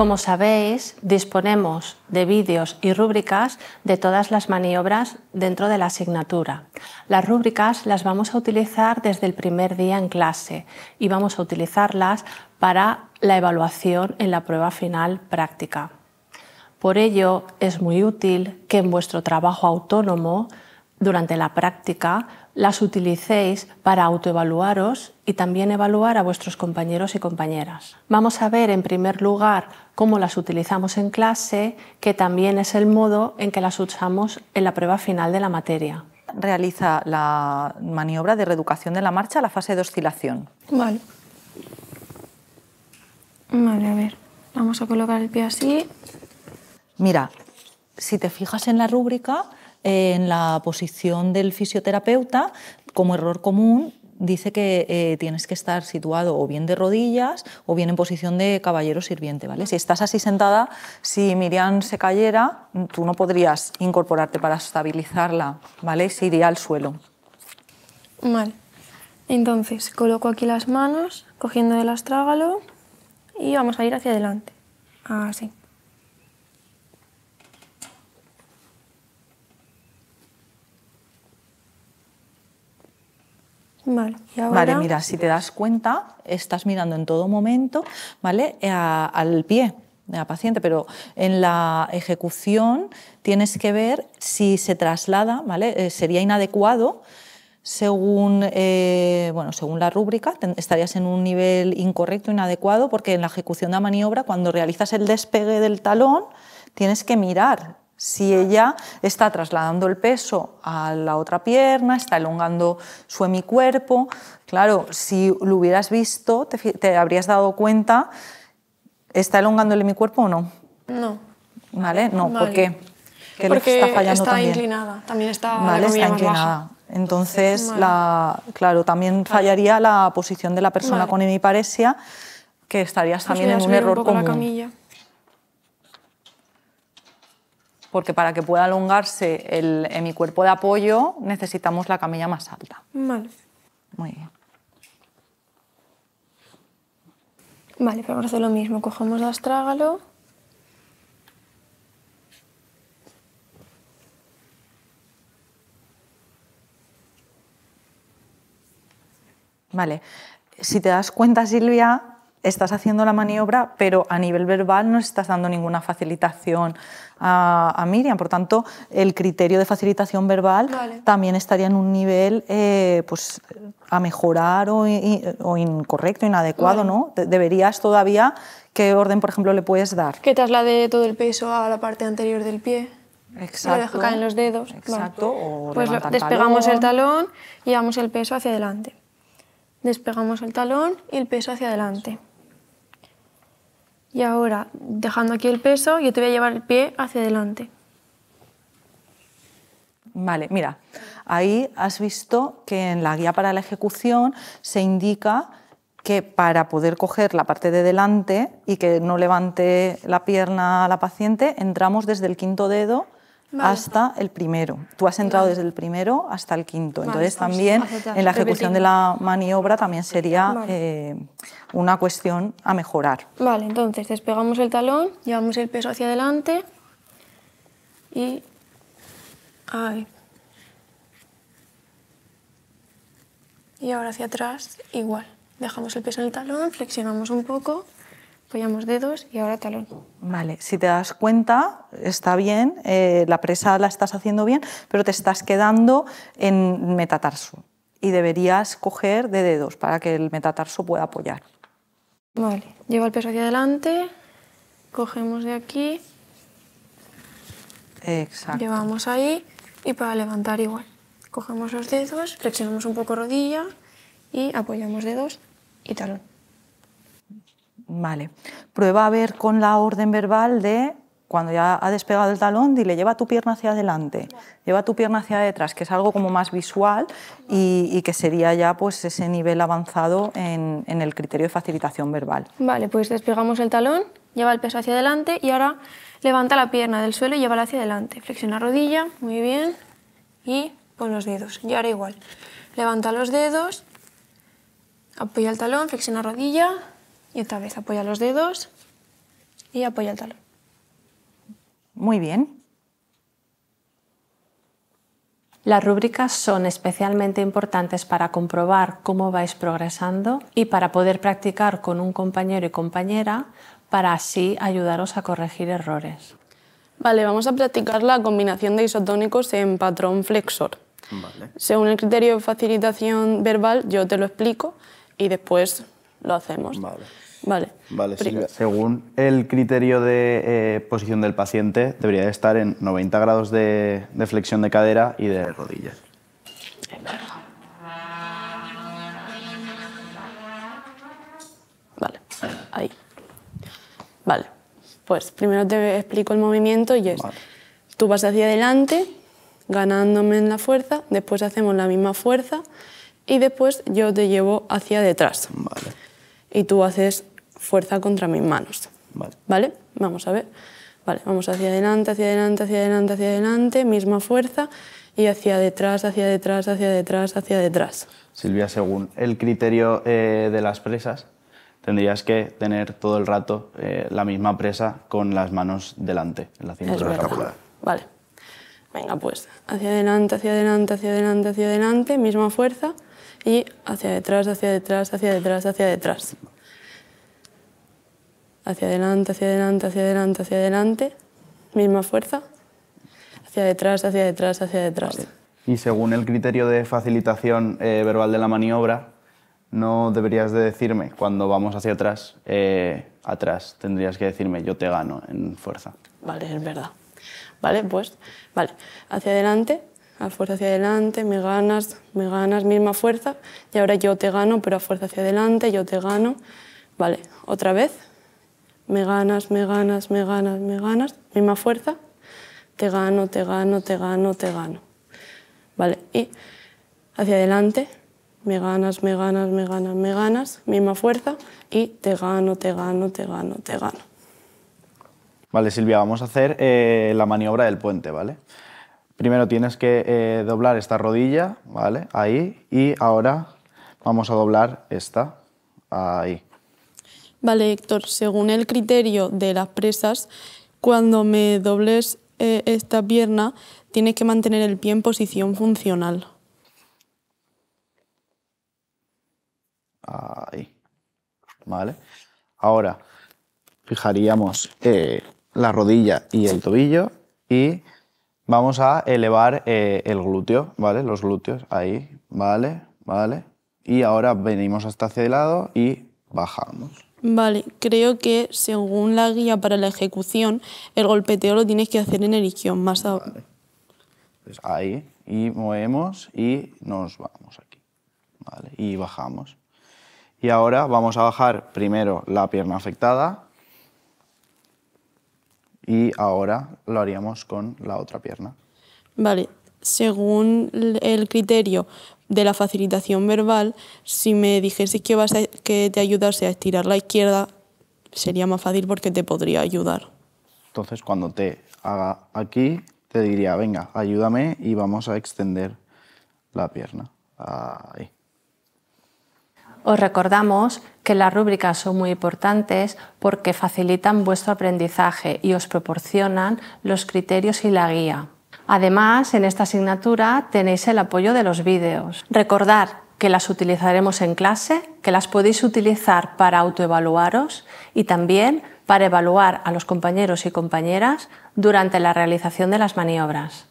Como sabéis, disponemos de vídeos y rúbricas de todas las maniobras dentro de la asignatura. Las rúbricas las vamos a utilizar desde el primer día en clase y vamos a utilizarlas para la evaluación en la prueba final práctica. Por ello, es muy útil que en vuestro trabajo autónomo, durante la práctica, las utilicéis para autoevaluaros y también evaluar a vuestros compañeros y compañeras. Vamos a ver en primer lugar cómo las utilizamos en clase, que también es el modo en que las usamos en la prueba final de la materia. Realiza la maniobra de reeducación de la marcha a la fase de oscilación. Vale. Vale, a ver. Vamos a colocar el pie así. Mira, si te fijas en la rúbrica, en la posición del fisioterapeuta, como error común, dice que eh, tienes que estar situado o bien de rodillas o bien en posición de caballero sirviente, ¿vale? Si estás así sentada, si Miriam se cayera, tú no podrías incorporarte para estabilizarla, ¿vale? Se iría al suelo. Vale. Entonces, coloco aquí las manos, cogiendo el astrágalo y vamos a ir hacia adelante. Así. Vale, mira, si te das cuenta, estás mirando en todo momento ¿vale? Eh, al pie de la paciente, pero en la ejecución tienes que ver si se traslada, ¿vale? Eh, sería inadecuado según, eh, bueno, según la rúbrica, estarías en un nivel incorrecto, inadecuado, porque en la ejecución de la maniobra, cuando realizas el despegue del talón, tienes que mirar si ella está trasladando el peso a la otra pierna, está elongando su hemicuerpo, claro, si lo hubieras visto, te, habrías dado cuenta, ¿está elongando el hemicuerpo o no? No. ¿Vale? No, ¿por qué? Que Porque está, está inclinada, también está, ¿Vale? está inclinada. Baja. Entonces, claro, también fallaría la posición de la persona con hemiparesia, que estarías también en un error común. porque para que pueda alongarse el, en mi cuerpo de apoyo necesitamos la camilla más alta. Vale. Muy bien. Vale, pero vamos a hacer lo mismo. Cogemos la astrágalo. Vale. Si te das cuenta, Silvia, estás haciendo la maniobra, pero a nivel verbal no estás dando ninguna facilitación a, Miriam. Por tanto, el criterio de facilitación verbal también estaría en un nivel eh, pues, a mejorar o, incorrecto, inadecuado, ¿no? Deberías todavía, ¿qué orden, por ejemplo, le puedes dar? Que traslade todo el peso a la parte anterior del pie. Exacto. Lo dejo caer en los dedos. Exacto. pues despegamos el talón. el y damos el peso hacia adelante. Despegamos el talón y el peso hacia adelante. Y ahora, dejando aquí el peso, yo te voy a llevar el pie hacia adelante. Vale, mira, ahí has visto que en la guía para la ejecución se indica que para poder coger la parte de delante y que no levante la pierna la paciente, entramos desde el quinto dedo hasta el primero. Tú has entrado desde el primero hasta el quinto. Entonces pues, también en la ejecución de la maniobra también sería eh, una cuestión a mejorar. Vale, entonces despegamos el talón, llevamos el peso hacia adelante y... Ahí. Y ahora hacia atrás, igual. Dejamos el peso en el talón, flexionamos un poco apoyamos dedos y ahora talón. Vale, si te das cuenta, está bien, eh, la presa la estás haciendo bien, pero te estás quedando en metatarso y deberías coger de dedos para que el metatarso pueda apoyar. Vale, lleva el peso hacia adelante, cogemos de aquí, llevamos ahí y para levantar igual. Cogemos los dedos, flexionamos un poco rodilla y apoyamos dedos y talón. Vale. Prueba a ver con la orden verbal de cuando ya ha despegado el talón, dile lleva tu pierna hacia adelante, lleva tu pierna hacia detrás, que es algo como más visual y, que sería ya pues ese nivel avanzado en, el criterio de facilitación verbal. Vale, pues despegamos el talón, lleva el peso hacia adelante y ahora levanta la pierna del suelo y llévala hacia adelante. Flexiona rodilla, muy bien, y pon los dedos. Y ahora igual, levanta los dedos, apoya el talón, flexiona rodilla, y otra vez apoya los dedos y apoya el talón. Muy bien. Las rúbricas son especialmente importantes para comprobar cómo vais progresando y para poder practicar con un compañero y compañera para así ayudaros a corregir errores. Vale, vamos a practicar la combinación de isotónicos en patrón flexor. Vale. Según el criterio de facilitación verbal, yo te lo explico y después lo hacemos. Vale. Vale. Según el criterio de eh, posición del paciente, debería estar en 90 grados de, flexión de cadera y de rodillas. Vale, ahí. Vale, pues primero te explico el movimiento y es, tú vas hacia adelante, ganándome en la fuerza, después hacemos la misma fuerza y después yo te llevo hacia detrás. Vale y tú haces fuerza contra mis manos. Vale. ¿Vale? Vamos a ver. Vale, vamos hacia adelante, hacia adelante, hacia adelante, hacia adelante, misma fuerza y hacia detrás, hacia detrás, hacia detrás, hacia detrás. Silvia, según el criterio eh, de las presas, tendrías que tener todo el rato eh, la misma presa con las manos delante, en la cintura Vale. Venga, pues hacia adelante, hacia adelante, hacia adelante, hacia adelante, misma fuerza y hacia detrás, hacia detrás, hacia detrás, hacia detrás. Hacia adelante, hacia adelante, hacia adelante, hacia adelante. Misma fuerza. Hacia detrás, hacia detrás, hacia detrás. Y según el criterio de facilitación eh, verbal de la maniobra, no deberías de decirme cuando vamos hacia atrás, eh, atrás. Tendrías que decirme yo te gano en fuerza. Vale, es verdad. Vale, pues, vale. Hacia adelante, a fuerza hacia adelante, me ganas, me ganas, misma fuerza, y ahora yo te gano, pero a fuerza hacia adelante, yo te gano. Vale, otra vez, me ganas, me ganas, me ganas, me ganas, misma fuerza, te gano, te gano, te gano, te gano. Vale, y hacia adelante, me ganas, me ganas, me ganas, me ganas, misma fuerza, y te gano, te gano, te gano, te gano. Vale, Silvia, vamos a hacer eh, la maniobra del puente, ¿vale? Primero tienes que eh, doblar esta rodilla, ¿vale? Ahí. Y ahora vamos a doblar esta. Ahí. Vale, Héctor, según el criterio de las presas, cuando me dobles eh, esta pierna, tienes que mantener el pie en posición funcional. Ahí. Vale. Ahora, fijaríamos eh, la rodilla y el tobillo y Vamos a elevar eh, el glúteo, ¿vale? Los glúteos, ahí, ¿vale? ¿Vale? Y ahora venimos hasta hacia el lado y bajamos. Vale, creo que según la guía para la ejecución, el golpeteo lo tienes que hacer en erigión, más abajo. Pues ahí, y movemos y nos vamos aquí, ¿vale? Y bajamos. Y ahora vamos a bajar primero la pierna afectada, y ahora lo haríamos con la otra pierna. Vale, según el criterio de la facilitación verbal, si me dijese que, vas que te ayudase a estirar la izquierda, sería más fácil porque te podría ayudar. Entonces, cuando te haga aquí, te diría, venga, ayúdame y vamos a extender la pierna. Ahí. Os recordamos que las rúbricas son muy importantes porque facilitan vuestro aprendizaje y os proporcionan los criterios y la guía. Además, en esta asignatura tenéis el apoyo de los vídeos. Recordar que las utilizaremos en clase, que las podéis utilizar para autoevaluaros y también para evaluar a los compañeros y compañeras durante la realización de las maniobras.